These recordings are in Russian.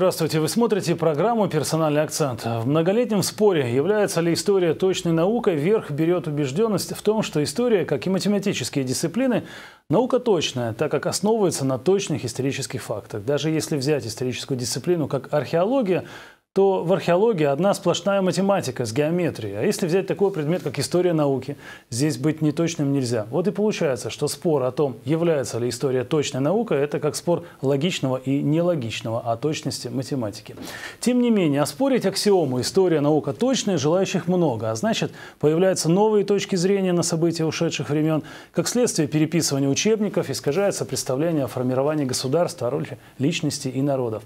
Здравствуйте! Вы смотрите программу «Персональный акцент». В многолетнем споре, является ли история точной наукой, верх берет убежденность в том, что история, как и математические дисциплины, наука точная, так как основывается на точных исторических фактах. Даже если взять историческую дисциплину как археология, то в археологии одна сплошная математика с геометрией. А если взять такой предмет, как история науки, здесь быть неточным нельзя. Вот и получается, что спор о том, является ли история точной наукой, это как спор логичного и нелогичного о точности математики. Тем не менее, оспорить аксиому «история наука точная» желающих много, а значит, появляются новые точки зрения на события ушедших времен. Как следствие переписывания учебников искажается представление о формировании государства, о роли личности и народов.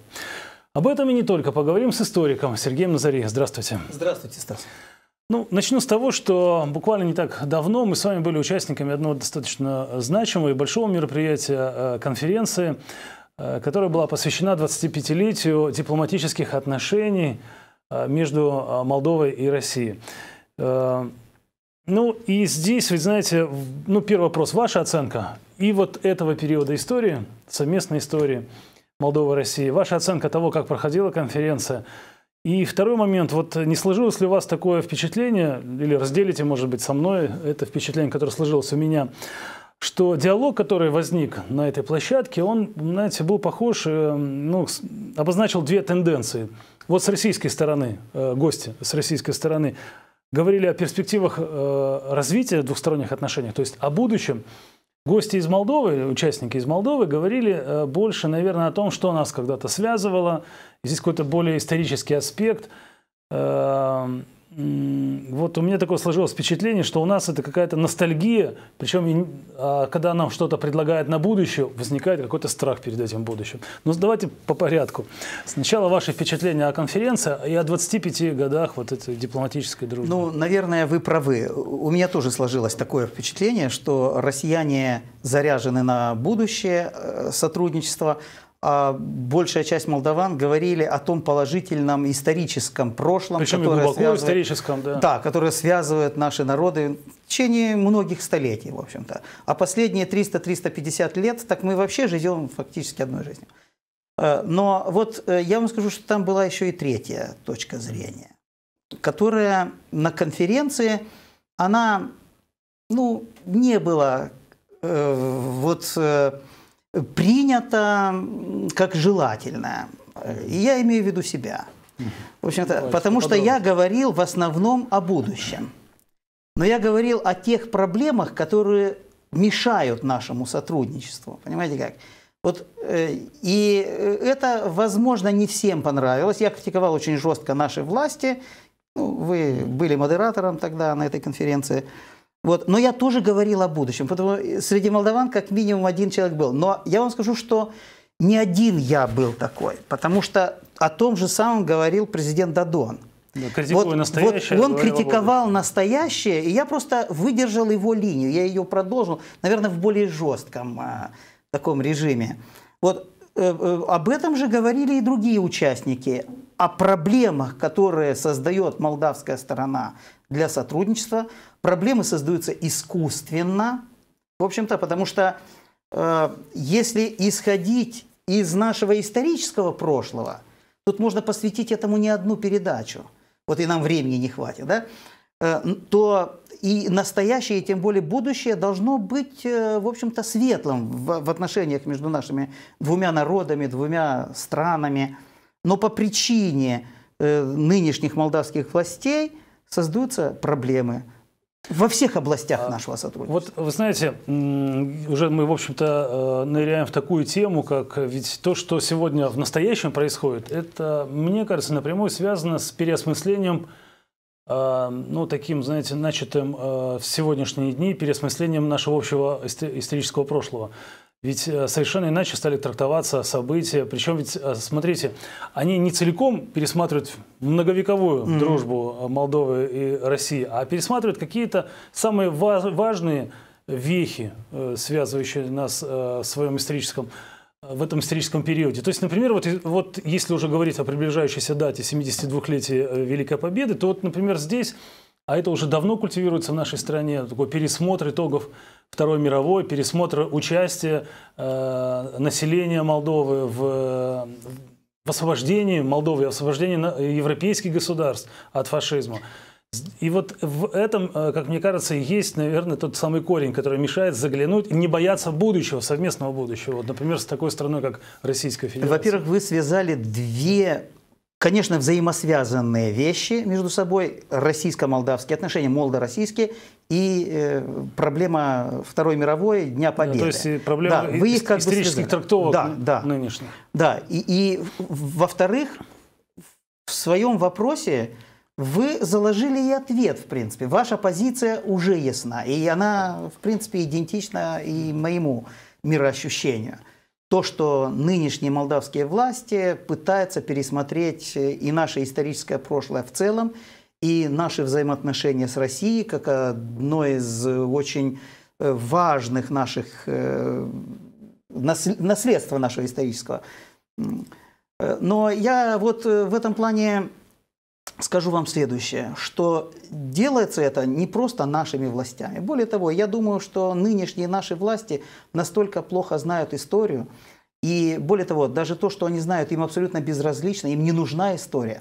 Об этом и не только. Поговорим с историком Сергеем Назаре. Здравствуйте. Здравствуйте, Стас. Ну, начну с того, что буквально не так давно мы с вами были участниками одного достаточно значимого и большого мероприятия, э, конференции, э, которая была посвящена 25-летию дипломатических отношений э, между Молдовой и Россией. Ну и здесь, ведь знаете, ну первый вопрос, ваша оценка и вот этого периода истории, совместной истории – Молдовы и России. Ваша оценка того, как проходила конференция. И второй момент. Вот не сложилось ли у вас такое впечатление, или разделите, может быть, со мной это впечатление, которое сложилось у меня, что диалог, который возник на этой площадке, он, знаете, был похож, э, ну, обозначил две тенденции. Вот с российской стороны, э, гости с российской стороны говорили о перспективах э, развития двухсторонних отношений, то есть о будущем. Гости из Молдовы, участники из Молдовы говорили э, больше, наверное, о том, что нас когда-то связывало. Здесь какой-то более исторический аспект. Эм, вот у меня такое сложилось впечатление, что у нас это какая-то ностальгия, причем а, когда нам что-то предлагают на будущее, возникает какой-то страх перед этим будущим. Но ну, давайте по порядку. Сначала ваши впечатления о конференции и о 25 годах вот этой дипломатической дружбы. Ну, наверное, вы правы. У меня тоже сложилось такое впечатление, что россияне заряжены на будущее э, сотрудничества. А большая часть молдаван говорили о том положительном историческом прошлом, Причем которое, связывает, историческом, да. Да, которое связывает наши народы в течение многих столетий, в общем-то. А последние 300-350 лет, так мы вообще живем фактически одной жизнью. Э, но вот э, я вам скажу, что там была еще и третья точка зрения, которая на конференции, она, ну, не была э, вот... Э, принято как желательное. Я имею в виду себя. В общем-то, ну, потому что я говорил в основном о будущем. Но я говорил о тех проблемах, которые мешают нашему сотрудничеству. Понимаете как? Вот, э, и э, это, возможно, не всем понравилось. Я критиковал очень жестко наши власти. Ну, вы были модератором тогда на этой конференции. Вот. Но я тоже говорил о будущем, потому что среди молдаван как минимум один человек был. Но я вам скажу, что не один я был такой, потому что о том же самом говорил президент Дадон. вот, Вот он критиковал настоящее, и я просто выдержал его линию, я ее продолжил, наверное, в более жестком а, таком режиме. Вот э, э, об этом же говорили и другие участники, о проблемах, которые создает молдавская сторона, для сотрудничества. Проблемы создаются искусственно, в общем-то, потому что э, если исходить из нашего исторического прошлого, тут можно посвятить этому не одну передачу, вот и нам времени не хватит, да, э, то и настоящее, и тем более будущее должно быть, э, в общем-то, светлым в, в отношениях между нашими двумя народами, двумя странами. Но по причине э, нынешних молдавских властей – создаются проблемы, во всех областях а, нашего сотрудничества. Вот вы знаете, уже мы, в общем-то, э, ныряем в такую тему, как ведь то, что сегодня в настоящем происходит, это, мне кажется, напрямую связано с переосмыслением, э, ну, таким, знаете, начатым э, в сегодняшние дни, переосмыслением нашего общего исторического прошлого. Ведь э, совершенно иначе стали трактоваться события. Причем ведь, э, смотрите, они не целиком пересматривают многовековую mm-hmm. дружбу э, Молдовы и России, а пересматривают какие-то самые важные вехи, связывающие нас в своем историческом в этом историческом периоде. То есть, например, вот, вот если уже говорить о приближающейся дате 72-летия Великой Победы, то вот, например, здесь а это уже давно культивируется в нашей стране, такой пересмотр итогов Второй мировой, пересмотр участия э, населения Молдовы в, в освобождении Молдовы, в освобождении европейских государств от фашизма. И вот в этом, э, как мне кажется, есть, наверное, тот самый корень, который мешает заглянуть и не бояться будущего, совместного будущего. Вот, например, с такой страной, как Российская Федерация. Во-первых, вы связали две Конечно, взаимосвязанные вещи между собой, российско-молдавские отношения, молдо-российские, и э, проблема Второй мировой, Дня Победы. Да, то есть проблема да, вы их как исторических бы трактовок да, да, нынешних. Да, и, и во-вторых, в своем вопросе вы заложили и ответ, в принципе. Ваша позиция уже ясна, и она, в принципе, идентична и моему мироощущению – то, что нынешние молдавские власти пытаются пересмотреть э, и наше историческое прошлое в целом, и наши взаимоотношения с Россией как одно из э, очень э, важных наших наследства нашего исторического. Но я вот в этом плане скажу вам следующее, что делается это не просто нашими властями. Более того, я думаю, что нынешние наши власти настолько плохо знают историю, и более того, даже то, что они знают, им абсолютно безразлично, им не нужна история,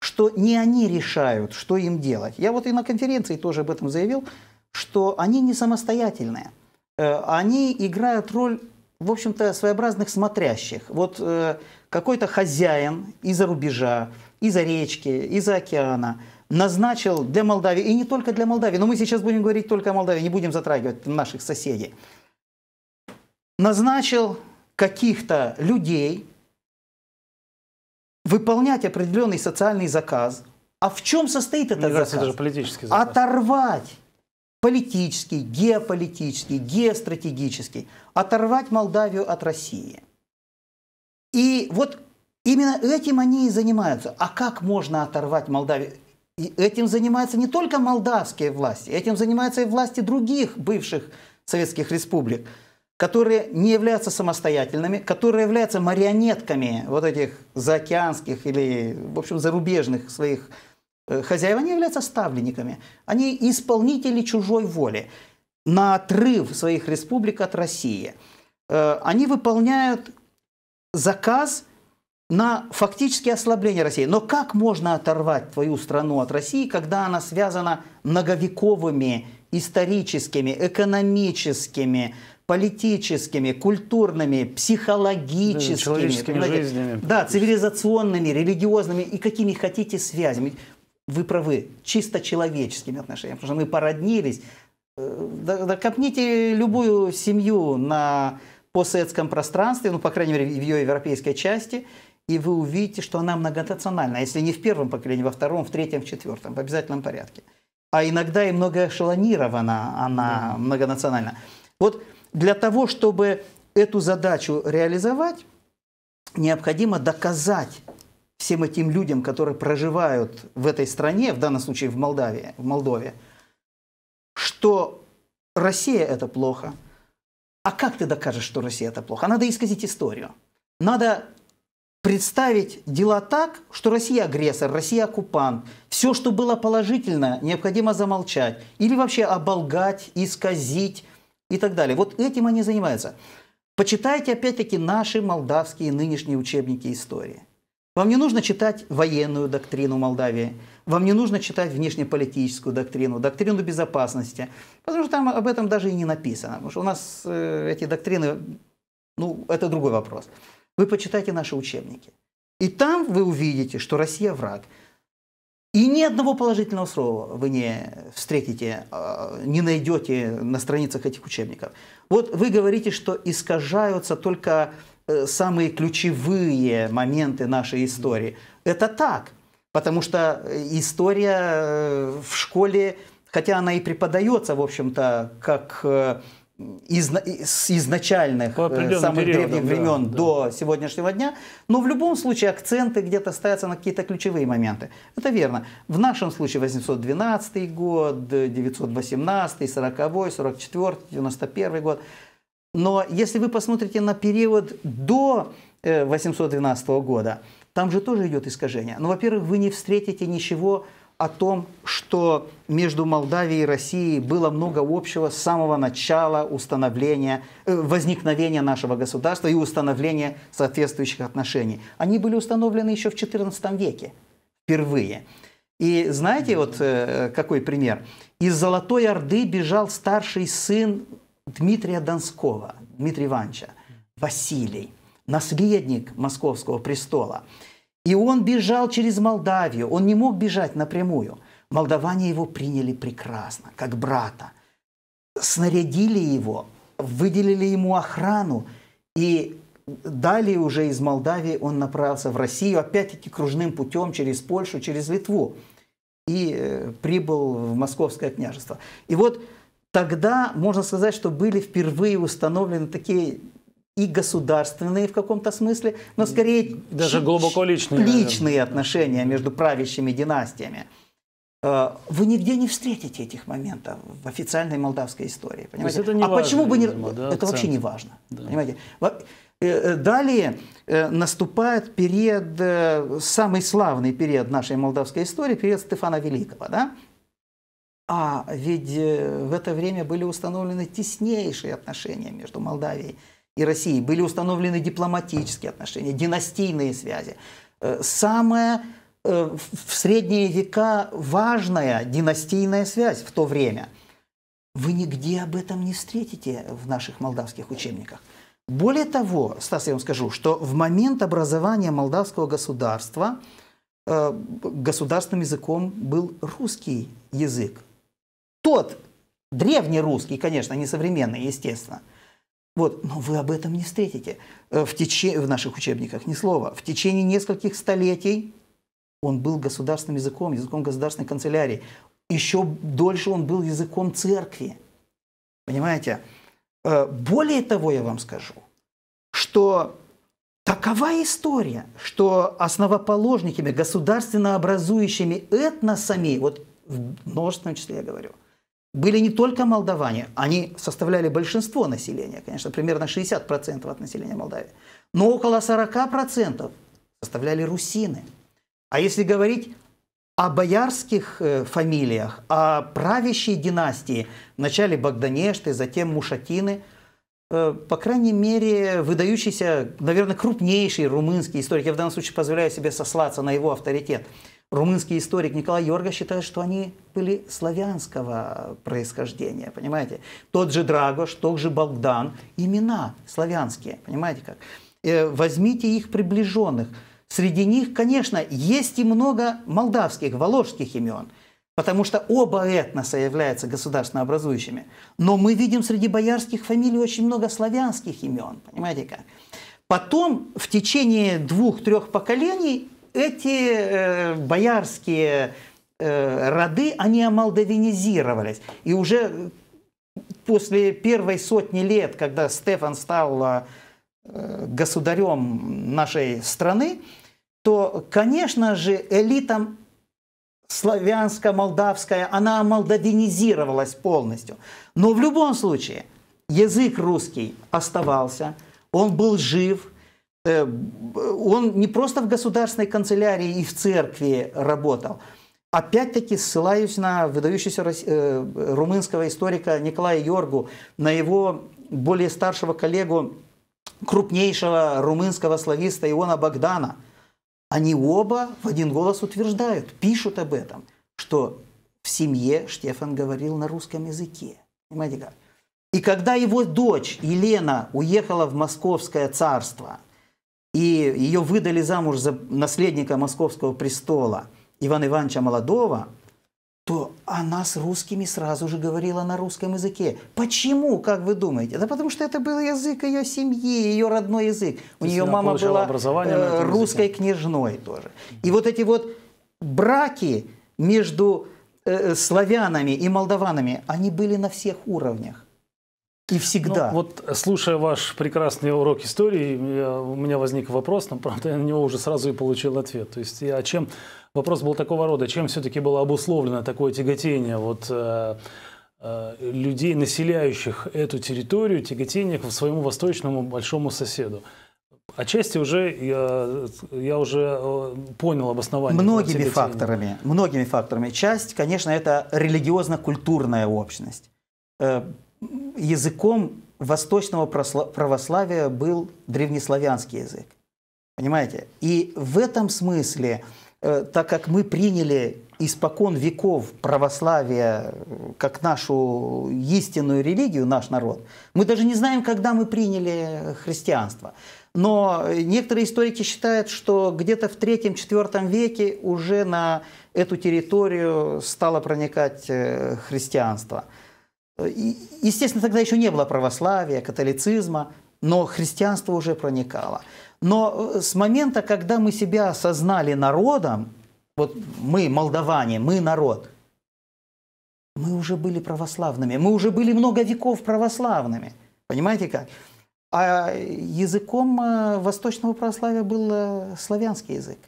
что не они решают, что им делать. Я вот и на конференции тоже об этом заявил, что они не самостоятельные. Э, они играют роль, в общем-то, своеобразных смотрящих. Вот э, какой-то хозяин из-за рубежа, из-за речки, из-за океана, назначил для Молдавии, и не только для Молдавии, но мы сейчас будем говорить только о Молдавии, не будем затрагивать наших соседей, назначил каких-то людей выполнять определенный социальный заказ. А в чем состоит этот Мне заказ? Кажется, это же политический заказ. Оторвать политический, геополитический, геостратегический, оторвать Молдавию от России. И вот Именно этим они и занимаются. А как можно оторвать Молдавию? И этим занимаются не только молдавские власти, этим занимаются и власти других бывших советских республик, которые не являются самостоятельными, которые являются марионетками вот этих заокеанских или, в общем, зарубежных своих э, хозяев. Они являются ставленниками, они исполнители чужой воли на отрыв своих республик от России. Э, они выполняют заказ – на фактически ослабление России. Но как можно оторвать твою страну от России, когда она связана многовековыми, историческими, экономическими, политическими, культурными, психологическими, да, жизнями, да, цивилизационными, религиозными и какими хотите связями. Вы правы, чисто человеческими отношениями, потому что мы породнились. Э, Докопните любую семью на постсоветском пространстве, ну, по крайней мере, в ее европейской части – и вы увидите, что она многонациональна. Если не в первом поколении, во втором, в третьем, в четвертом, в обязательном порядке. А иногда и многоэшелонирована она да. многонациональна. Вот для того, чтобы эту задачу реализовать, необходимо доказать всем этим людям, которые проживают в этой стране, в данном случае в Молдавии, в Молдове, что Россия это плохо. А как ты докажешь, что Россия это плохо? А надо исказить историю. Надо представить дела так, что Россия агрессор, Россия оккупант. Все, что было положительно, необходимо замолчать. Или вообще оболгать, исказить и так далее. Вот этим они занимаются. Почитайте опять-таки наши молдавские нынешние учебники истории. Вам не нужно читать военную доктрину Молдавии, вам не нужно читать внешнеполитическую доктрину, доктрину безопасности, потому что там об этом даже и не написано, потому что у нас э, эти доктрины, ну, это другой вопрос. Вы почитайте наши учебники. И там вы увидите, что Россия враг. И ни одного положительного слова вы не встретите, а, не найдете на страницах этих учебников. Вот вы говорите, что искажаются только э, самые ключевые моменты нашей истории. Это так, потому что э, история э, в школе, хотя она и преподается, в общем-то, как из, из изначальных, э, самых древних времен да, до да. сегодняшнего дня. Но в любом случае акценты где-то ставятся на какие-то ключевые моменты. Это верно. В нашем случае 812 год, 918, 40, 44, 91 год. Но если вы посмотрите на период до 812 э, года, там же тоже идет искажение. Ну, во-первых, вы не встретите ничего о том, что между Молдавией и Россией было много общего с самого начала установления, э, возникновения нашего государства и установления соответствующих отношений. Они были установлены еще в XIV веке впервые. И знаете, вот э, какой пример? Из Золотой Орды бежал старший сын Дмитрия Донского, Дмитрия Ивановича, Василий, наследник московского престола. И он бежал через Молдавию, он не мог бежать напрямую. Молдаване его приняли прекрасно, как брата. Снарядили его, выделили ему охрану, и далее уже из Молдавии он направился в Россию, опять-таки кружным путем через Польшу, через Литву, и э, прибыл в Московское княжество. И вот тогда можно сказать, что были впервые установлены такие и государственные в каком-то смысле, но скорее даже глубоко личные, личные отношения между правящими династиями. Э, вы нигде не встретите этих моментов в официальной молдавской истории. Понимаете? это не а важно, почему бы не... Видимо, да, это акцент. вообще не важно. Да. Понимаете? Э, э, далее наступает период, самый славный период нашей молдавской истории, период Стефана Великого. Да? А ведь в это время были установлены теснейшие отношения между Молдавией и России. Были установлены дипломатические отношения, династийные связи. Э, самая э, в средние века важная династийная связь в то время. Вы нигде об этом не встретите в наших молдавских учебниках. Более того, Стас, я вам скажу, что в момент образования молдавского государства э, государственным языком был русский язык. Тот древнерусский, конечно, не современный, естественно – вот, но вы об этом не встретите. Э, в, тече... в наших учебниках ни слова. В течение нескольких столетий он был государственным языком, языком государственной канцелярии. Еще дольше он был языком церкви. Понимаете? Э, более того, я вам скажу, что такова история, что основоположниками, государственно образующими этносами, вот в множественном числе я говорю – были не только молдаване, они составляли большинство населения, конечно, примерно 60% от населения Молдавии, но около 40% составляли русины. А если говорить о боярских э, фамилиях, о правящей династии, вначале Богданешты, затем Мушатины, э, по крайней мере, выдающийся, наверное, крупнейший румынский историк, я в данном случае позволяю себе сослаться на его авторитет – Румынский историк Николай Йорга считает, что они были славянского происхождения, понимаете? Тот же Драгош, тот же Богдан, имена славянские, понимаете как? Э, возьмите их приближенных. Среди них, конечно, есть и много молдавских, воложских имен, потому что оба этноса являются государственнообразующими. Но мы видим среди боярских фамилий очень много славянских имен, понимаете как? Потом в течение двух-трех поколений эти э, боярские э, роды, они амалдовинизировались. И уже после первой сотни лет, когда Стефан стал э, государем нашей страны, то, конечно же, элитам славянская молдавская она молдавинизировалась полностью. Но в любом случае, язык русский оставался, он был жив – Э, он не просто в государственной канцелярии и в церкви работал. Опять-таки ссылаюсь на выдающегося э, румынского историка Николая Йоргу, на его более старшего коллегу, крупнейшего румынского слависта Иона Богдана. Они оба в один голос утверждают, пишут об этом, что в семье Штефан говорил на русском языке. Понимаете как? И когда его дочь Елена уехала в Московское царство – и ее выдали замуж за наследника московского престола Ивана Ивановича Молодого, то она с русскими сразу же говорила на русском языке. Почему, как вы думаете? Да потому что это был язык ее семьи, ее родной язык. У нее мама была э, русской языке. княжной тоже. И вот эти вот браки между э, э, славянами и молдаванами, они были на всех уровнях. И ну, всегда. Ну, вот слушая ваш прекрасный урок истории, я, у меня возник вопрос, но, правда, я на него уже сразу и получил ответ. То есть, а чем вопрос был такого рода, чем все-таки было обусловлено такое тяготение вот э, э, людей, населяющих эту территорию, тяготение к своему восточному большому соседу? Отчасти уже я, я уже э, понял обоснование. Многими факторами, многими факторами. Часть, конечно, это религиозно-культурная общность э, языком восточного православия был древнеславянский язык. Понимаете? И в этом смысле, э, так как мы приняли испокон веков православие э, как нашу истинную религию, наш народ, мы даже не знаем, когда мы приняли христианство. Но некоторые историки считают, что где-то в третьем-четвертом веке уже на эту территорию стало проникать э, христианство – Э, естественно, тогда еще не было православия, католицизма, но христианство уже проникало. Но э, с момента, когда мы себя осознали народом, вот мы, молдаване, мы народ, мы уже были православными, мы уже были много веков православными. Понимаете как? А языком э, восточного православия был славянский язык.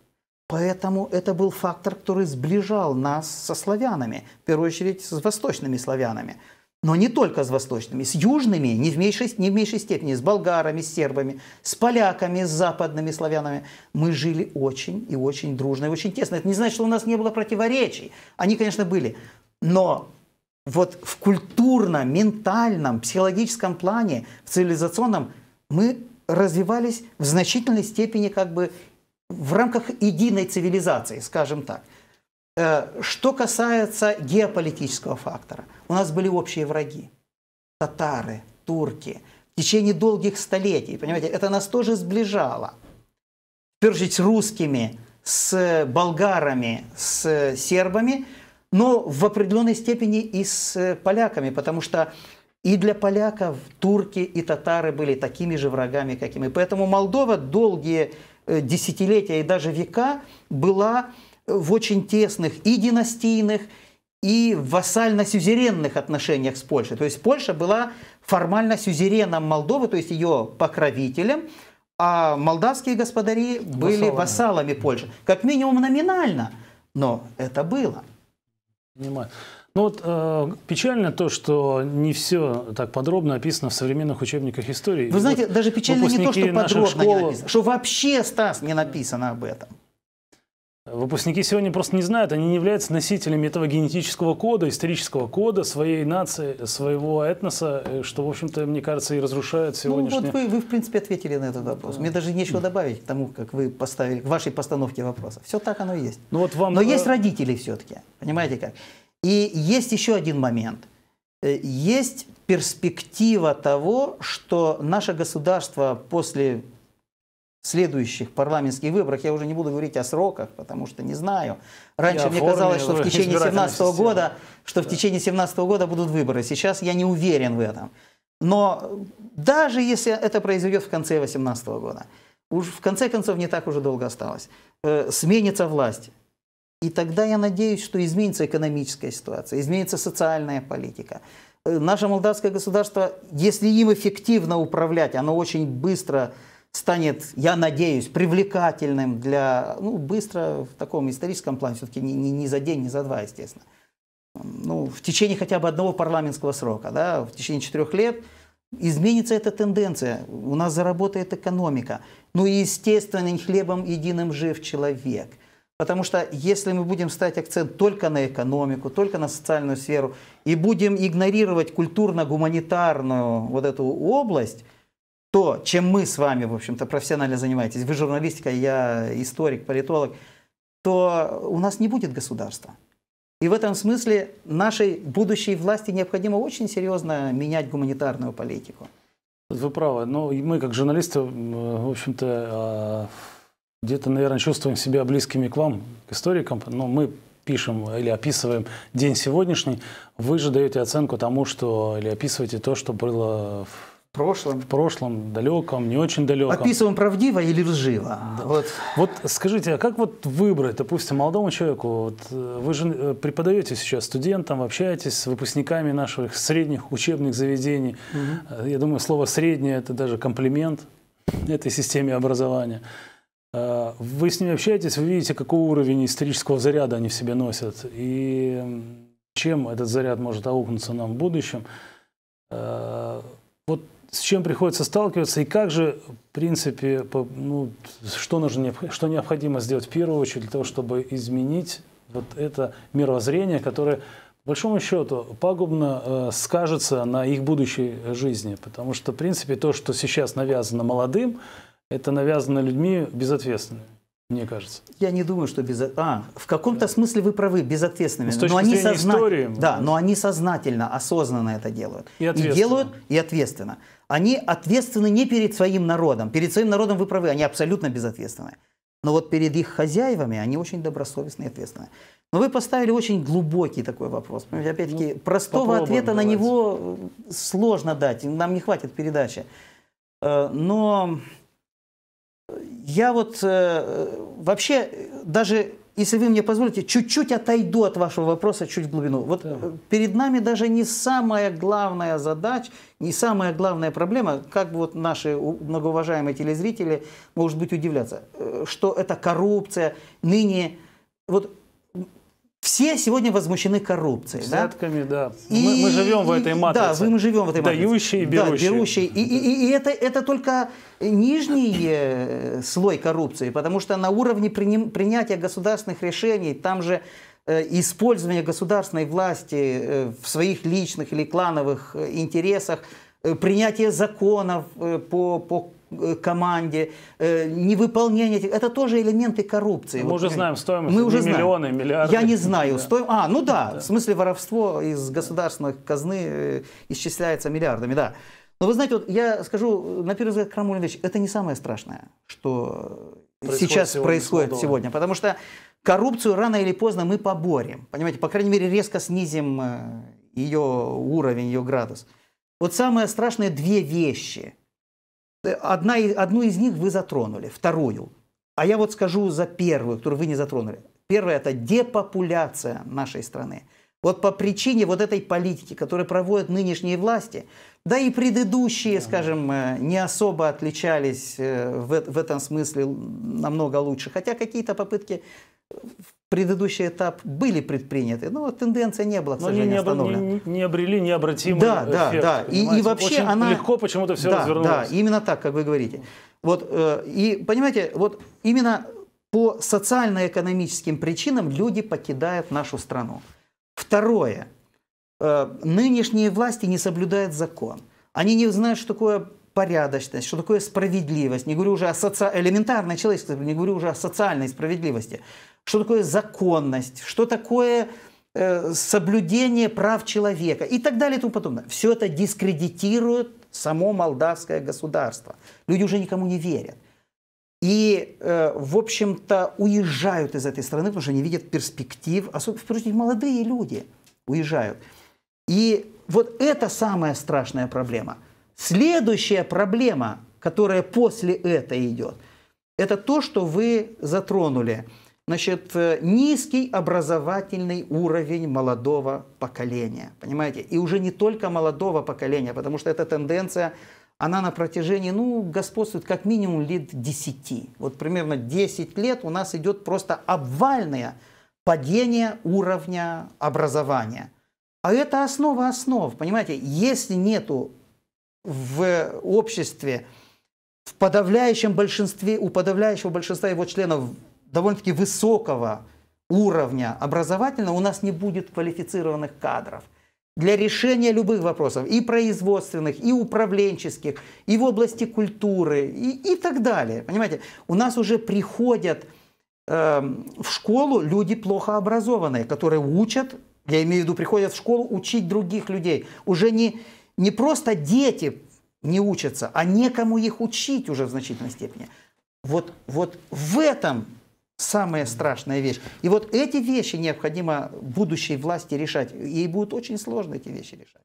Поэтому это был фактор, который сближал нас со славянами, в первую очередь с восточными славянами – но не только с восточными, с южными, не в, меньшей, не в меньшей степени, с болгарами, с сербами, с поляками, с западными славянами. Мы жили очень и очень дружно, и очень тесно. Это не значит, что у нас не было противоречий. Они, конечно, были. Но вот в культурном, ментальном, психологическом плане, в цивилизационном мы развивались в значительной степени как бы в рамках единой цивилизации, скажем так – Э, что касается геополитического фактора, у нас были общие враги. Татары, турки. В течение долгих столетий, понимаете, это нас тоже сближало. Першить с русскими, с болгарами, с сербами, но в определенной степени и с поляками, потому что и для поляков турки и татары были такими же врагами, какими. Поэтому Молдова долгие э, десятилетия и даже века была в очень тесных и династийных, и вассально-сюзеренных отношениях с Польшей. То есть Польша была формально сюзереном Молдовы, то есть ее покровителем, а молдавские господари были вассалами Польши. Как минимум номинально, но это было. Понимаю. Ну вот э, печально то, что не все так подробно описано в современных учебниках истории. Вы знаете, вот даже печально не то, что подробно школ... не написано, что вообще, Стас, не написано об этом. Выпускники сегодня просто не знают, они не являются носителями этого генетического кода, исторического кода своей нации, своего этноса, э, что, в общем-то, мне кажется, и разрушает сегодняшнее... Ну вот вы, вы, в принципе, ответили на этот вопрос. Да. Мне даже нечего добавить к тому, как вы поставили, к вашей постановке вопроса. Все так оно и есть. Ну, вот вам... Но э, есть родители все-таки, понимаете как? И есть еще один момент. Э, есть перспектива того, что наше государство после следующих парламентских выборах, я уже не буду говорить о сроках, потому что не знаю. Раньше мне казалось, что в течение 17 года, что да. в течение 17 года будут выборы. Сейчас я не уверен в этом. Но даже если это произойдет в конце 18 года, уж в конце концов не так уже долго осталось, э, сменится власть. И тогда я надеюсь, что изменится экономическая ситуация, изменится социальная политика. Э, наше молдавское государство, если им эффективно управлять, оно очень быстро станет, я надеюсь, привлекательным для, ну, быстро в таком историческом плане, все-таки не, не, не за день, не за два, естественно. Ну, в течение хотя бы одного парламентского срока, да, в течение четырех лет изменится эта тенденция, у нас заработает экономика. Ну и, естественно, хлебом единым жив человек – Потому что если мы будем ставить акцент только на экономику, только на социальную сферу и будем игнорировать культурно-гуманитарную вот эту область, то, чем мы с вами, в общем-то, профессионально занимаетесь, вы журналистика, я историк, политолог, то у нас не будет государства. И в этом смысле нашей будущей власти необходимо очень серьезно менять гуманитарную политику. Вы правы. Но ну, мы, как журналисты, в общем-то, а, где-то, наверное, чувствуем себя близкими к вам, к историкам, но мы пишем или описываем день сегодняшний, вы же даете оценку тому, что или описываете то, что было в прошлом. В прошлом, далеком, не очень далеком. Описываем правдиво или лживо. Да. Вот. вот скажите, а как вот выбрать, допустим, молодому человеку, вот э, вы же э, преподаете сейчас студентам, общаетесь с выпускниками наших средних учебных заведений. Угу. Я думаю, слово «среднее» — это даже комплимент этой системе образования. Вы с ними общаетесь, вы видите, какой уровень исторического заряда они в себе носят, и чем этот заряд может аукнуться нам в будущем. Вот с чем приходится сталкиваться и как же, в принципе, ну, что, нужно, что необходимо сделать в первую очередь для того, чтобы изменить вот это мировоззрение, которое, по большому счету, пагубно э, скажется на их будущей жизни. Потому что, в принципе, то, что сейчас навязано молодым, это навязано людьми безответственными. Мне кажется. Я не думаю, что без... А, в каком-то да. смысле вы правы, безответственными. Но, но они созна- истории, да, но они сознательно, осознанно это делают. И, ответственно. и делают, и ответственно они ответственны не перед своим народом. Перед своим народом вы правы, они абсолютно безответственны. Но вот перед их хозяевами они очень добросовестные и ответственны. Но вы поставили очень глубокий такой вопрос. Опять-таки, ну, простого ответа давайте. на него э, сложно дать, нам не хватит передачи. Э, но э, я вот вообще даже если вы мне позволите, чуть-чуть отойду от вашего вопроса чуть в глубину. Вот да. Э, перед нами даже не самая главная задача, не самая главная проблема, как бы вот наши многоуважаемые телезрители, может быть, удивляться, э, что это коррупция, ныне... Вот все сегодня возмущены коррупцией. Взятками, да. да. И, мы, мы живем и, в этой матрице. Да, мы живем в этой матрице. Дающие и берущие. Да, берущие. И, и, и это, это только нижний э, слой коррупции, потому что на уровне приним, принятия государственных решений там же Э, использование государственной власти э, в своих личных или клановых э, интересах, принятие законов по, по команде, невыполнение этих, это тоже элементы коррупции. Мы вот, уже знаем стоимость, мы уже знаем. миллионы, миллиарды. Я не знаю, стоим, а, ну да, да, в смысле воровство из государственных казны исчисляется миллиардами, да. Но вы знаете, вот я скажу, на первый взгляд, крамольную вещь, это не самое страшное, что происходит сейчас сегодня происходит сегодня, потому что коррупцию рано или поздно мы поборем. Понимаете, по крайней мере, резко снизим э, ее уровень, ее градус. Вот самое страшное две вещи. Э, одна, одну из них вы затронули, вторую. А я вот скажу за первую, которую вы не затронули. Первая это депопуляция нашей страны. Вот по причине вот этой политики, которую проводят нынешние власти, да и предыдущие, скажем, э, не особо отличались э, в, в этом смысле намного лучше. Хотя какие-то попытки в предыдущий этап были предприняты, но тенденция не была, к но сожалению, не, остановлена. Не, не обрели необратимый да, эффект. Да, да, да. И, и вообще Очень она... легко почему-то все да, развернулось. Да, именно так, как вы говорите. Вот, э, и понимаете, вот именно по социально-экономическим причинам люди покидают нашу страну. Второе – Э, нынешние власти не соблюдают закон. Они не знают, что такое порядочность, что такое справедливость. Не говорю уже о соци... элементарной человеческой, не говорю уже о социальной справедливости. Что такое законность, что такое э, соблюдение прав человека и так далее и тому подобное. Все это дискредитирует само молдавское государство. Люди уже никому не верят. И, э, в общем-то, уезжают из этой страны, потому что не видят перспектив, особенно, в молодые люди уезжают. И вот это самая страшная проблема. Следующая проблема, которая после этого идет, это то, что вы затронули. Значит, э, низкий образовательный уровень молодого поколения. Понимаете? И уже не только молодого поколения, потому что эта тенденция она на протяжении, ну, господствует как минимум лет 10. Вот примерно 10 лет у нас идет просто обвальное падение уровня образования. А это основа основ, понимаете? Если нету в обществе, в подавляющем большинстве, у подавляющего большинства его членов довольно-таки высокого уровня образовательного, у нас не будет квалифицированных кадров для решения любых вопросов, и производственных, и управленческих, и в области культуры, и, и так далее. Понимаете, у нас уже приходят э, в школу люди плохо образованные, которые учат я имею в виду, приходят в школу учить других людей. Уже не, не просто дети не учатся, а некому их учить уже в значительной степени. Вот, вот в этом самая страшная вещь. И вот эти вещи необходимо будущей власти решать. Ей будут очень сложно эти вещи решать.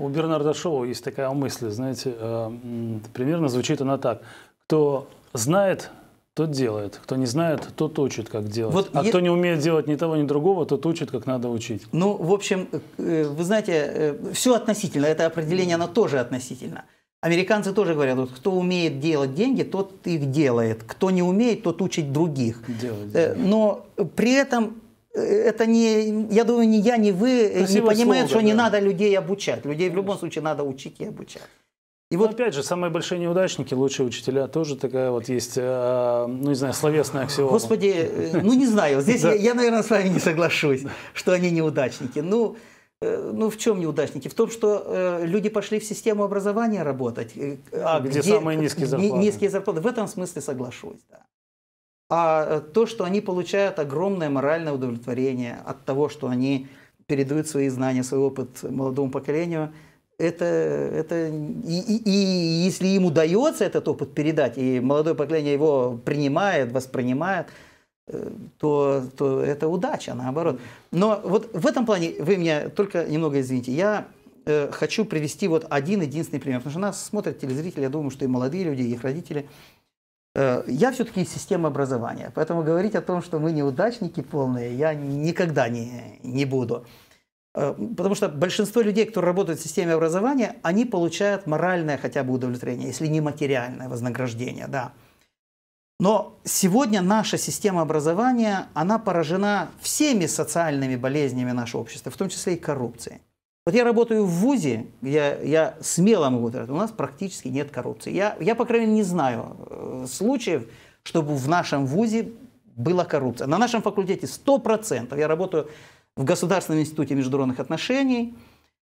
У Бернарда Шоу есть такая мысль, знаете, э, примерно звучит она так. Кто знает, тот делает. Кто не знает, тот учит, как делать. Вот а е... кто не умеет делать ни того, ни другого, тот учит, как надо учить. Ну, в общем, э, вы знаете, э, все относительно. Это определение, оно тоже относительно. Американцы тоже говорят, вот, кто умеет делать деньги, тот их делает. Кто не умеет, тот учит других. Делать э, Но при этом это не, я думаю, ни я, ни вы Красивое не понимаете, слога, что да. не надо людей обучать. Людей в любом случае надо учить и обучать. И вот опять же, самые большие неудачники, лучшие учителя, тоже такая вот есть, э, ну не знаю, словесная аксиома. Господи, э, ну не знаю, здесь я, я, наверное, с вами не соглашусь, что они неудачники. Ну, э, ну, в чем неудачники? В том, что э, люди пошли в систему образования работать. А где, где самые низкие зарплаты? Низкие зарплаты. В этом смысле соглашусь, да. А то, что они получают огромное моральное удовлетворение от того, что они передают свои знания, свой опыт молодому поколению – это, это и, и, и если им удается этот опыт передать, и молодое поколение его принимает, воспринимает, э, то, то это удача, наоборот. Но вот в этом плане вы меня только немного извините. Я э, хочу привести вот один единственный пример. Потому что нас смотрят телезрители, я думаю, что и молодые люди, и их родители. Э, я все-таки из системы образования, поэтому говорить о том, что мы неудачники полные, я никогда не, не буду. Э, потому что большинство людей, которые работают в системе образования, они получают моральное хотя бы удовлетворение, если не материальное вознаграждение, да. Но сегодня наша система образования, она поражена всеми социальными болезнями нашего общества, в том числе и коррупцией. Вот я работаю в ВУЗе, я, я смело могу сказать, у нас практически нет коррупции. Я, я, по крайней мере, не знаю э, случаев, чтобы в нашем ВУЗе была коррупция. На нашем факультете 100%. Я работаю в Государственном институте международных отношений,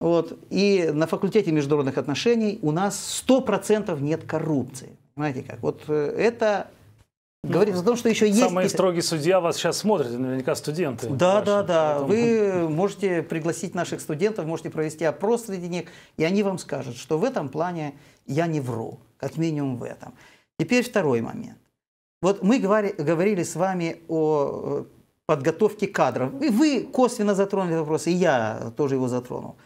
вот, и на факультете международных отношений у нас 100% нет коррупции. Понимаете как? Вот э, это ну, Говорит о том, что еще Самый есть... Самые строгие судья вас сейчас смотрят, наверняка студенты. Да, ваши, да, да. Потом... Вы можете пригласить наших студентов, можете провести опрос среди них, и они вам скажут, что в этом плане я не вру, как минимум в этом. Теперь второй момент. Вот мы говори, говорили с вами о э, подготовки кадров. И вы косвенно затронули вопрос, и я тоже его затронул.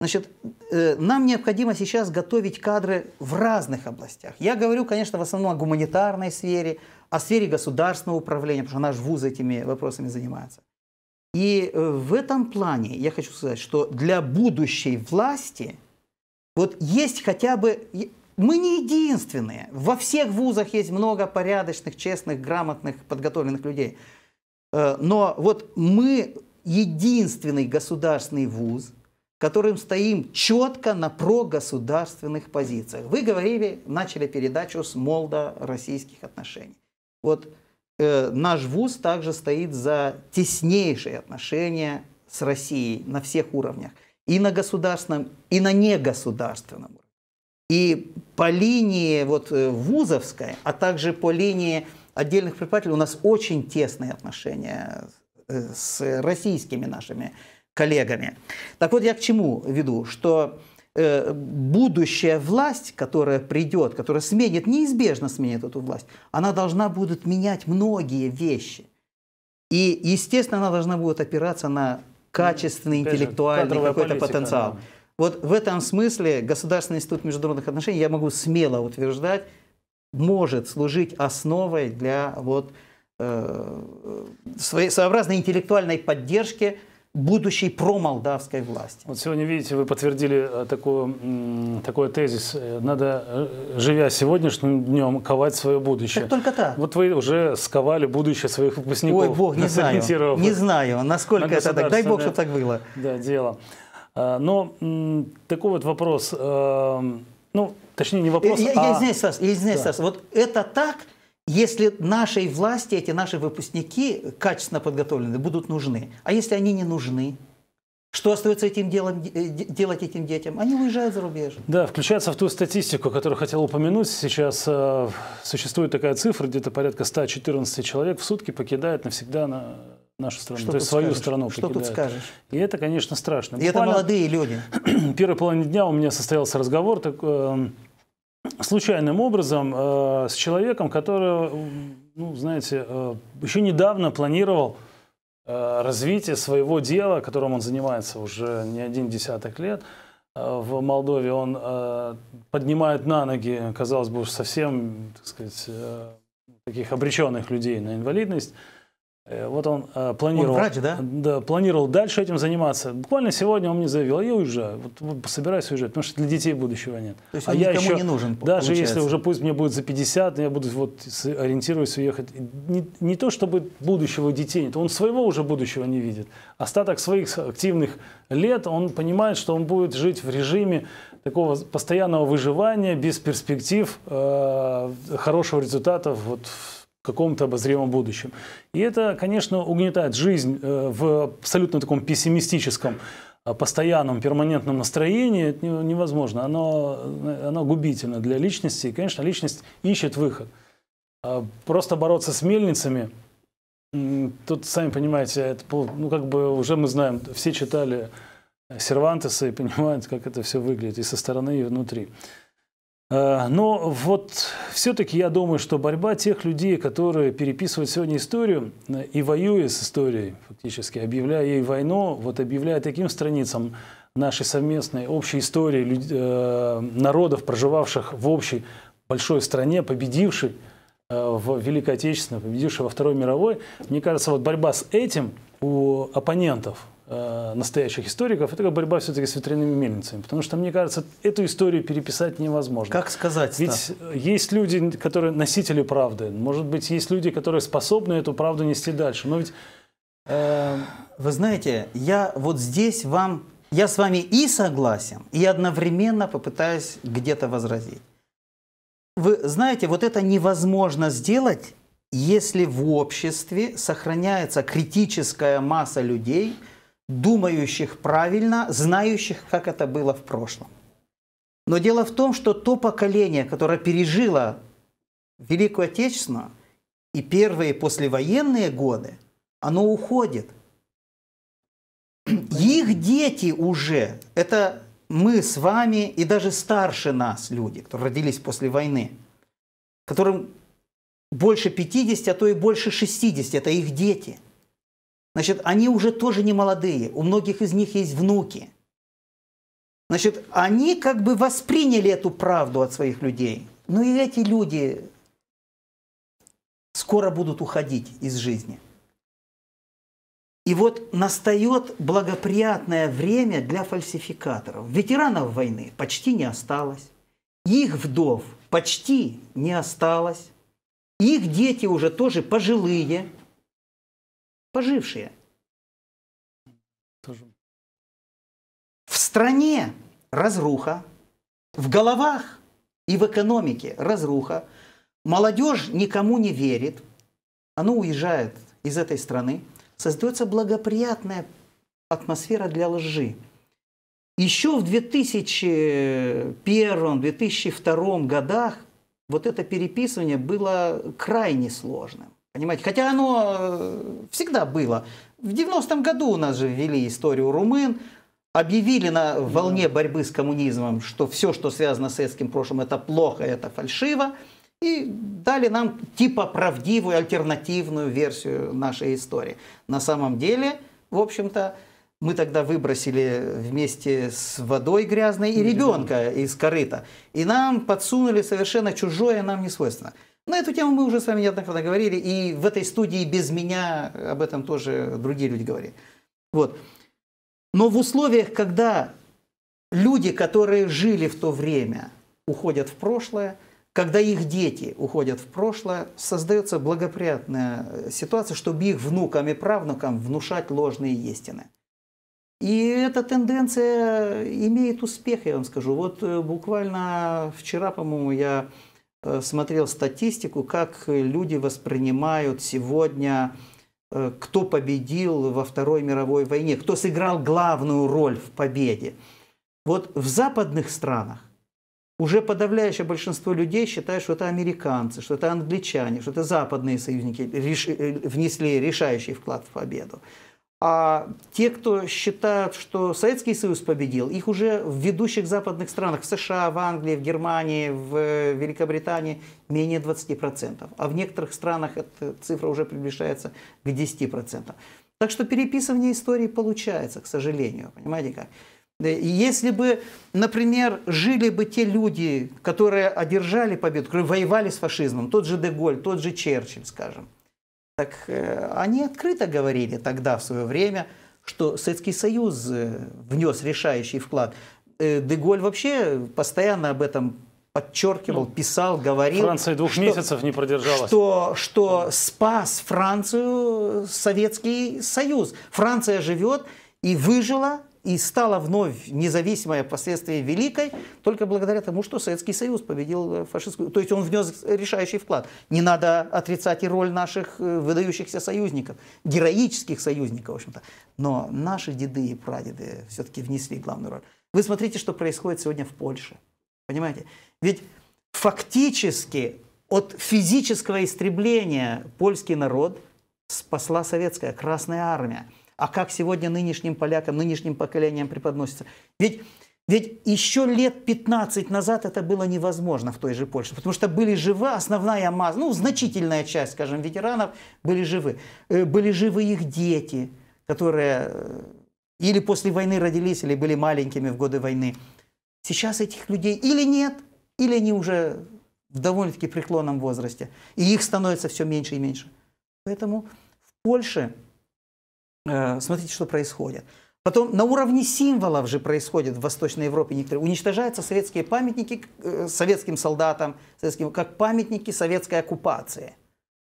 Значит, э, нам необходимо сейчас готовить кадры в разных областях. Я говорю, конечно, в основном о гуманитарной сфере, о сфере государственного управления, потому что наш вуз этими вопросами занимается. И э, в этом плане я хочу сказать, что для будущей власти вот есть хотя бы... Мы не единственные. Во всех вузах есть много порядочных, честных, грамотных, подготовленных людей – Э, но вот мы единственный государственный вуз, которым стоим четко на прогосударственных позициях. Вы говорили, начали передачу с молда российских отношений. Вот э, наш вуз также стоит за теснейшие отношения с Россией на всех уровнях. И на государственном, и на негосударственном И по линии вот, э, вузовской, а также по линии отдельных преподавателей У нас очень тесные отношения э, с российскими нашими коллегами. Так вот, я к чему веду, что э, будущая власть, которая придет, которая сменит, неизбежно сменит эту власть, она должна будет менять многие вещи. И, естественно, она должна будет опираться на качественный ну, интеллектуальный какой-то потенциал. Да. Вот в этом смысле Государственный институт международных отношений, я могу смело утверждать, может служить основой для вот, э, своей, своеобразной интеллектуальной поддержки будущей промолдавской власти. Вот сегодня, видите, вы подтвердили э, такую, такой тезис. Э, надо, э, живя сегодняшним днем, ковать свое будущее. Так только так. Вот вы уже сковали будущее своих выпускников. Ой, бог, не знаю. Не знаю, насколько на это так. Дай бог, чтобы так было. Да, дело. А, но такой вот вопрос. Эм, ну, точнее, не вопрос, я, а... Я извиняюсь, Стас, я извиняюсь, да. Стас, вот это так, если нашей власти эти наши выпускники, качественно подготовленные, будут нужны. А если они не нужны? Что остается этим делом, э, делать этим детям? Они уезжают за рубеж. Да, включается в ту статистику, которую хотел упомянуть. Сейчас э, существует такая цифра, где-то порядка 114 человек в сутки покидают навсегда на нашу страну, что то есть свою скажешь? страну Что покидает. тут скажешь? И это, конечно, страшно. И Буквально это молодые люди. Первый половине дня у меня состоялся разговор так, э, случайным образом э, с человеком, который, ну, знаете, э, еще недавно планировал Э, развитие своего дела, которым он занимается уже не один десяток лет э, в Молдове, он э, поднимает на ноги, казалось бы, совсем, так сказать, таких обреченных людей на инвалидность. Э, вот он э, планировал, он врач, да? Да, планировал дальше этим заниматься. Буквально сегодня он мне заявил, я уезжаю, вот, вот собираюсь уезжать, потому что для детей будущего нет. То есть а он я еще, не нужен, Даже получается. если уже пусть мне будет за 50, я буду вот ориентируясь уехать. Не, не то чтобы будущего детей нет, он своего уже будущего не видит. Остаток своих активных лет он понимает, что он будет жить в режиме такого постоянного выживания, без перспектив, э, хорошего результата вот, в каком-то обозримом будущем. И это, конечно, угнетает жизнь э, в абсолютно таком пессимистическом, э, постоянном, перманентном настроении. Это невозможно. Оно, э, оно губительно для личности. И, конечно, личность ищет выход. А просто бороться с мельницами, тут, сами понимаете, это, ну, как бы уже мы знаем, все читали Сервантеса и понимают, как это все выглядит и со стороны, и внутри. Э, но вот все-таки я думаю, что борьба тех людей, которые переписывают сегодня историю э, и воюя с историей, фактически объявляя ей войну, вот объявляя таким страницам нашей совместной общей истории э, народов, проживавших в общей большой стране, победившей в Великой Отечественной, победившей во Второй мировой, мне кажется, вот борьба с этим у оппонентов Э, настоящих историков, это борьба все-таки с ветряными мельницами. Потому что, мне кажется, эту историю переписать невозможно. Как сказать? Ведь есть люди, которые носители правды. Может быть, есть люди, которые способны эту правду нести дальше. Но ведь... Э... Вы знаете, я вот здесь вам... Я с вами и согласен, и одновременно попытаюсь где-то возразить. Вы знаете, вот это невозможно сделать, если в обществе сохраняется критическая масса людей – думающих правильно, знающих, как это было в прошлом. Но дело в том, что то поколение, которое пережило Великую Отечественную и первые послевоенные годы, оно уходит. Их дети уже, это мы с вами и даже старше нас люди, которые родились после войны, которым больше 50, а то и больше 60, это их дети – Значит, они уже тоже не молодые, у многих из них есть внуки. Значит, они как бы восприняли эту правду от своих людей. Но ну и эти люди скоро будут уходить из жизни. И вот настает благоприятное время для фальсификаторов. Ветеранов войны почти не осталось. Их вдов почти не осталось. Их дети уже тоже пожилые, пожившие. В стране разруха, в головах и в экономике разруха. Молодежь никому не верит, она уезжает из этой страны, создается благоприятная атмосфера для лжи. Еще в 2001-2002 годах вот это переписывание было крайне сложным. Понимаете, хотя оно э, всегда было. В 90-м году у нас же ввели историю румын, объявили на волне борьбы с коммунизмом, что все, что связано с советским прошлым, это плохо, это фальшиво, и дали нам типа правдивую, альтернативную версию нашей истории. На самом деле, в общем-то, мы тогда выбросили вместе с водой грязной и ребенка из корыта. И нам подсунули совершенно чужое, нам не свойственно. На эту тему мы уже с вами неоднократно говорили, и в этой студии без меня об этом тоже другие люди говорили. Вот. Но в условиях, когда люди, которые жили в то время, уходят в прошлое, когда их дети уходят в прошлое, создается благоприятная ситуация, чтобы их внукам и правнукам внушать ложные истины. И эта тенденция имеет успех, я вам скажу. Вот э, буквально вчера, по-моему, я Э, смотрел статистику, как люди воспринимают сегодня, э, кто победил во Второй мировой войне, кто сыграл главную роль в победе. Вот в западных странах уже подавляющее большинство людей считает, что это американцы, что это англичане, что это западные союзники реши, э, внесли решающий вклад в победу. А те, кто считают, что Советский Союз победил, их уже в ведущих западных странах, в США, в Англии, в Германии, в э, Великобритании менее 20%. А в некоторых странах эта цифра уже приближается к 10%. Так что переписывание истории получается, к сожалению. Понимаете как? Э, если бы, например, жили бы те люди, которые одержали победу, которые воевали с фашизмом, тот же Деголь, тот же Черчилль, скажем, так э, они открыто говорили тогда в свое время, что Советский Союз э, внес решающий вклад. Э, Деголь вообще постоянно об этом подчеркивал, ну, писал, говорил. Франция двух что, месяцев не продержалась. Что, что спас Францию Советский Союз. Франция живет и выжила и стала вновь независимая впоследствии великой только благодаря тому, что Советский Союз победил э, фашистскую... То есть он внес решающий вклад. Не надо отрицать и роль наших э, выдающихся союзников, героических союзников, в общем-то. Но наши деды и прадеды все-таки внесли главную роль. Вы смотрите, что происходит сегодня в Польше. Понимаете? Ведь фактически от физического истребления польский народ спасла советская Красная Армия а как сегодня нынешним полякам, нынешним поколениям преподносится. Ведь ведь еще лет 15 назад это было невозможно в той же Польше, потому что были живы основная масса, ну, значительная часть, скажем, ветеранов были живы. Э, были живы их дети, которые э, или после войны родились, или были маленькими в годы войны. Сейчас этих людей или нет, или они уже в довольно-таки преклонном возрасте, и их становится все меньше и меньше. Поэтому в Польше Э, смотрите, что происходит. Потом на уровне символов же происходит в Восточной Европе некоторые. Уничтожаются советские памятники э, советским солдатам, советским, как памятники советской оккупации.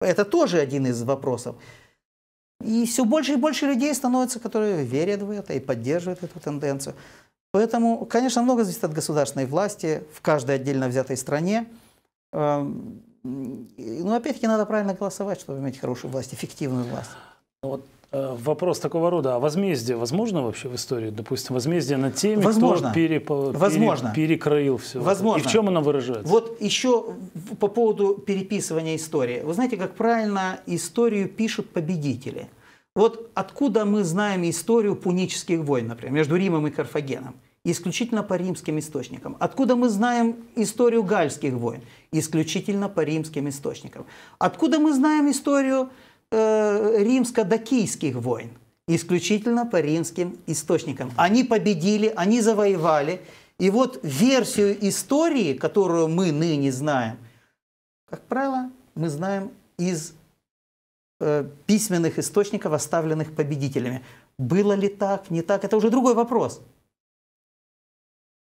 Это тоже один из вопросов. И все больше и больше людей становится, которые верят в это и поддерживают эту тенденцию. Поэтому, конечно, много зависит от государственной власти в каждой отдельно взятой стране. Эм, Но ну, опять-таки надо правильно голосовать, чтобы иметь хорошую власть, эффективную власть. Вот Э, вопрос такого рода. А возмездие возможно вообще в истории? Допустим, возмездие на теме, возможно. кто перепо... возможно. Пере... перекроил все возможно. Это. И в чем оно выражается? Вот еще по поводу переписывания истории. Вы знаете, как правильно историю пишут победители. Вот откуда мы знаем историю пунических войн, например, между Римом и Карфагеном? Исключительно по римским источникам. Откуда мы знаем историю гальских войн? Исключительно по римским источникам. Откуда мы знаем историю э, римско-дакийских войн, исключительно по римским источникам. Они победили, они завоевали. И вот версию истории, которую мы ныне знаем, как правило, мы знаем из э, письменных источников, оставленных победителями. Было ли так, не так, это уже другой вопрос.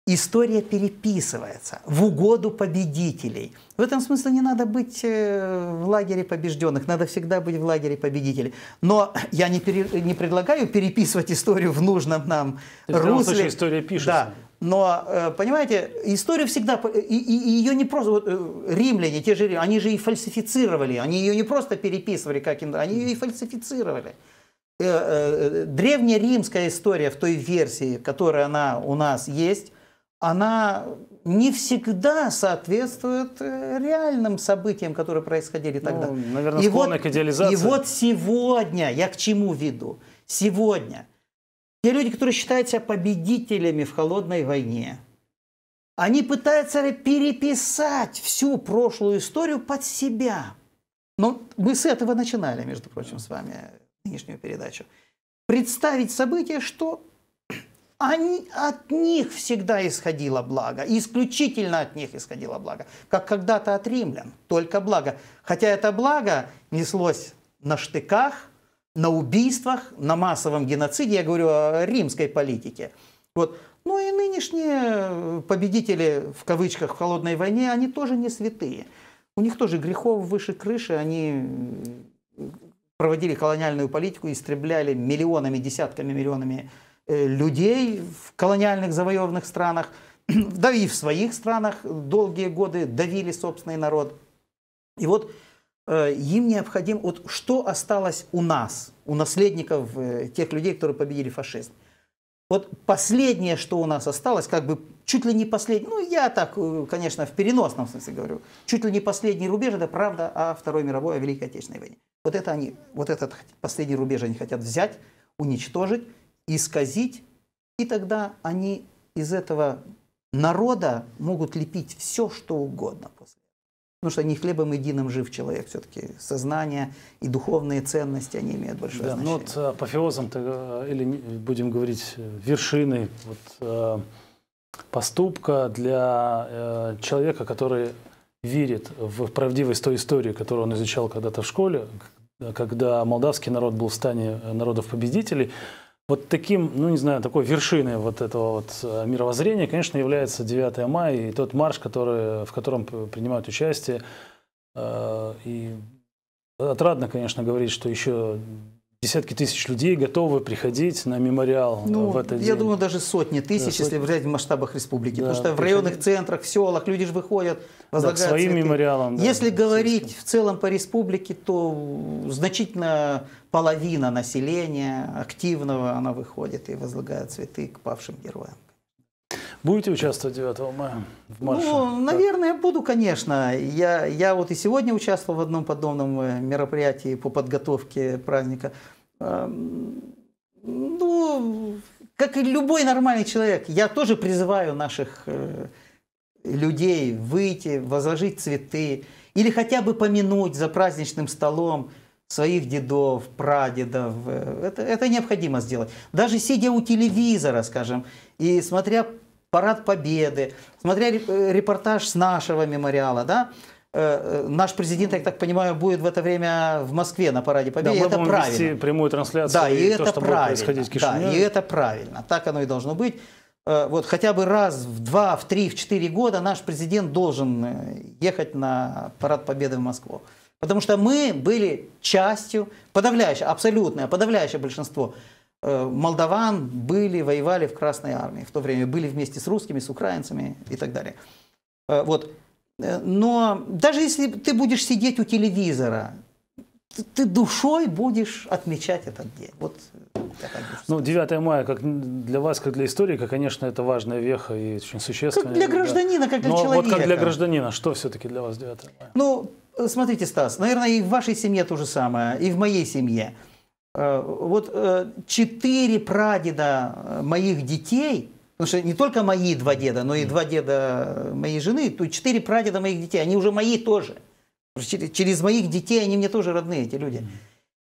История переписывается в угоду победителей. В этом смысле не надо быть э, в лагере побежденных, надо всегда быть в лагере победителей. Но я не, пере, не предлагаю переписывать историю в нужном нам То русле. В случае история пишется. Да, но, э, понимаете, историю всегда... И, и, ее не просто... Вот, э, римляне, те же они же и фальсифицировали. Они ее не просто переписывали, как им... Они ее и фальсифицировали. Древняя римская история в той версии, которая она у нас есть, она не всегда соответствует э, реальным событиям, которые происходили тогда. Ну, наверное, и вот, к идеализации. И вот сегодня, я к чему веду, сегодня те люди, которые считают себя победителями в холодной войне, они пытаются переписать всю прошлую историю под себя. Но ну, мы с этого начинали, между прочим, с вами нынешнюю передачу. Представить события, что они, от них всегда исходило благо, исключительно от них исходило благо, как когда-то от римлян, только благо. Хотя это благо неслось на штыках, на убийствах, на массовом геноциде, я говорю о римской политике. Вот. Ну и нынешние э, победители, в кавычках, в холодной войне, они тоже не святые. У них тоже грехов выше крыши, они проводили колониальную политику, истребляли миллионами, десятками миллионами Э, людей в колониальных завоеванных странах, да и в своих странах долгие годы давили собственный народ. И вот э, им необходимо, вот что осталось у нас, у наследников э, тех людей, которые победили фашизм. Вот последнее, что у нас осталось, как бы чуть ли не последнее. ну я так, конечно, в переносном смысле говорю, чуть ли не последний рубеж, это правда о Второй мировой, о Великой Отечественной войне. Вот это они, вот этот последний рубеж они хотят взять, уничтожить исказить, и тогда они из этого народа могут лепить все, что угодно после. Потому что не хлебом единым жив человек, все-таки сознание и духовные ценности, они имеют большое да, ну значение. Ну вот апофеозом, э, э, или будем говорить, э, вершины вот, поступка для человека, который верит в правдивость той истории, которую он изучал когда-то в школе, когда молдавский народ был в стане народов победителей – вот таким, ну не знаю, такой вершиной вот этого вот э, мировоззрения, конечно, является 9 мая и тот марш, который, в котором принимают участие. Э, и отрадно, конечно, говорить, что еще десятки тысяч людей готовы приходить на мемориал ну, в этот я день. Я думаю, даже сотни тысяч, да, если сотни. взять в масштабах республики. Да, потому что в районных центрах, в селах люди же выходят, возлагают да, своим цветы. мемориалом. Если говорить в целом по республике, то э, значительно половина населения активного, она выходит и возлагает цветы к павшим героям. Будете участвовать 9 мая в марше? Ну, наверное, буду, конечно. Я, я вот и сегодня участвовал в одном подобном э, мероприятии по подготовке праздника. Эм, ну, как и любой нормальный человек, я тоже призываю наших э, людей выйти, возложить цветы или хотя бы помянуть за праздничным столом – своих дедов, прадедов. Это, это необходимо сделать. Даже сидя у телевизора, скажем, и смотря парад победы, смотря э, репортаж с нашего мемориала, да, э, э, наш президент, я так понимаю, будет в это время в Москве на параде победы. Да, это правильно. Вести прямую трансляцию. Да, и, и это то, что правильно. Будет да, и это правильно. Так оно и должно быть. Вот хотя бы раз в два, в три, в четыре года наш президент должен ехать на парад победы в Москву. Потому что мы были частью, подавляющее, абсолютное, подавляющее большинство э, молдаван были, воевали в Красной Армии в то время, были вместе с русскими, с украинцами и так далее. Э, вот. Э, но даже если ты будешь сидеть у телевизора, ты душой будешь отмечать этот день. Вот ну, 9 мая, как для вас, как для историка, конечно, это важная веха и очень существенная. Как для гражданина, как для Но человека. Вот как для гражданина, что все-таки для вас 9 мая? Ну, смотрите, Стас, наверное, и в вашей семье то же самое, и в моей семье. Э, вот э, четыре прадеда моих детей, потому что не только мои два деда, но и два деда моей жены, то четыре прадеда моих детей, они уже мои тоже. Через моих детей они мне тоже родные, эти люди.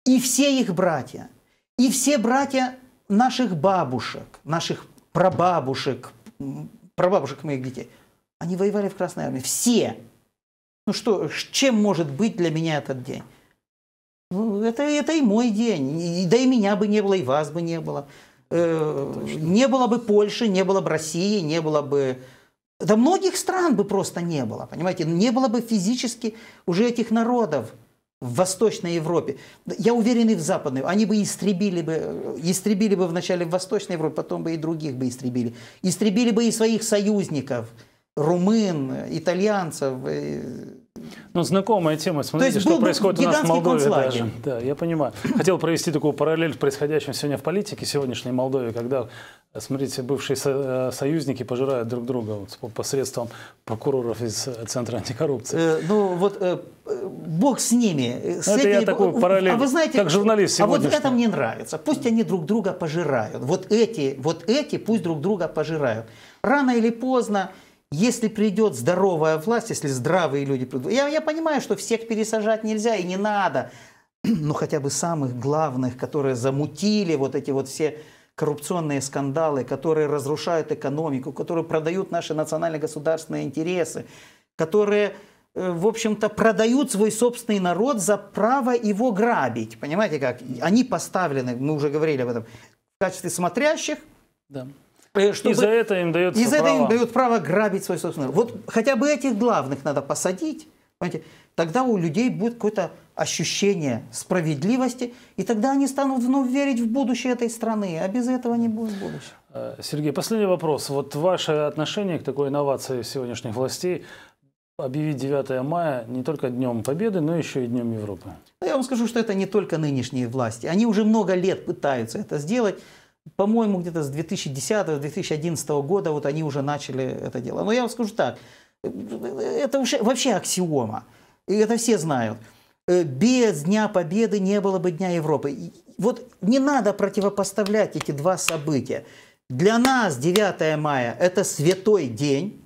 И все их братья, и все братья наших бабушек, наших прабабушек, прабабушек моих детей, они воевали в Красной Армии. Все. Ну что, чем может быть для меня этот день? Ну, это, это и мой день. И, да и меня бы не было, и вас бы не было. Э, не было бы Польши, не было бы России, не было бы... Да многих стран бы просто не было, понимаете? Не было бы физически уже этих народов в Восточной Европе. Я уверен, и в Западной. Они бы истребили бы, истребили бы вначале в Восточной Европе, потом бы и других бы истребили. Истребили бы и своих союзников – румын, итальянцев. Э, ну, знакомая тема. Смотрите, что происходит у нас в Молдове даже. Да, я понимаю. Хотел провести такую параллель с происходящим сегодня в политике, сегодняшней Молдове, когда, смотрите, бывшие э, союзники пожирают друг друга вот, посредством прокуроров из э, Центра антикоррупции. Э, ну, вот э, бог с ними. С Это этими... я такой параллель, а вы знаете, как журналист сегодняшний? А вот это мне нравится. Пусть они друг друга пожирают. Вот эти, вот эти пусть друг друга пожирают. Рано или поздно если придет здоровая власть, если здравые люди придут, я, я понимаю, что всех пересажать нельзя и не надо, но хотя бы самых главных, которые замутили вот эти вот все коррупционные скандалы, которые разрушают экономику, которые продают наши национально-государственные интересы, которые, э, в общем-то, продают свой собственный народ за право его грабить. Понимаете как? Они поставлены, мы уже говорили об этом, в качестве смотрящих, да. Э, чтобы... И за это им дается право. это им дают право грабить свой собственный народ. Вот хотя бы этих главных надо посадить, понимаете? тогда у людей будет какое-то ощущение справедливости, и тогда они станут вновь верить в будущее этой страны, а без этого не будет будущего. Э, Сергей, последний вопрос. Вот ваше отношение к такой инновации сегодняшних властей объявить 9 мая не только Днем Победы, но еще и Днем Европы? Ну, я вам скажу, что это не только нынешние власти. Они уже много лет пытаются это сделать по-моему, где-то с 2010-2011 года вот они уже начали это дело. Но я вам скажу так, это уже вообще аксиома, и это все знают. Э, без Дня Победы не было бы Дня Европы. вот не надо противопоставлять эти два события. Для нас 9 мая – это святой день,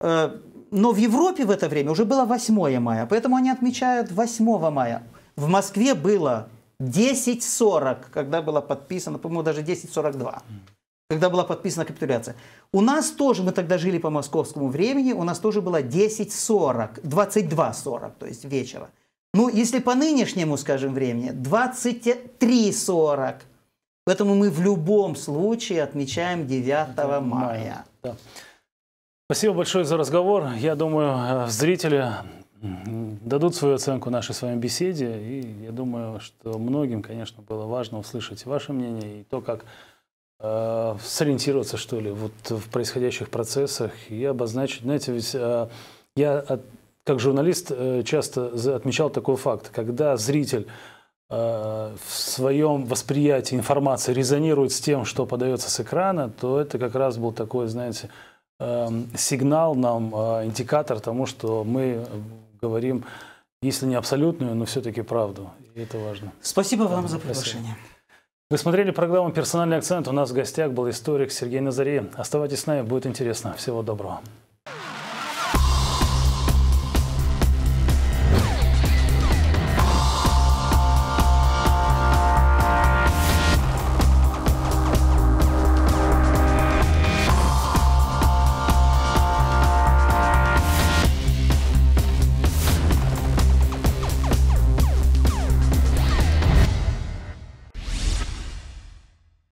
э, но в Европе в это время уже было 8 мая, поэтому они отмечают 8 мая. В Москве было 10.40, когда была подписана, по-моему, даже 10.42, когда была подписана капитуляция. У нас тоже, мы тогда жили по московскому времени, у нас тоже было 10.40, 22.40, то есть вечера. Ну, если по нынешнему, скажем, времени, 23.40. Поэтому мы в любом случае отмечаем 9 мая. Спасибо большое за разговор. Я думаю, э, зрители дадут свою оценку нашей с вами беседе. И я думаю, что многим, конечно, было важно услышать ваше мнение и то, как э, сориентироваться, что ли, вот в происходящих процессах и обозначить. Знаете, ведь э, я от, как журналист э, часто отмечал такой факт, когда зритель э, в своем восприятии информации резонирует с тем, что подается с экрана, то это как раз был такой, знаете, эм, сигнал нам, э, индикатор тому, что мы говорим, если не абсолютную, но все-таки правду. И это важно. Спасибо вам Спасибо. за приглашение. Вы смотрели программу «Персональный акцент». У нас в гостях был историк Сергей Назарей. Оставайтесь с нами, будет интересно. Всего доброго.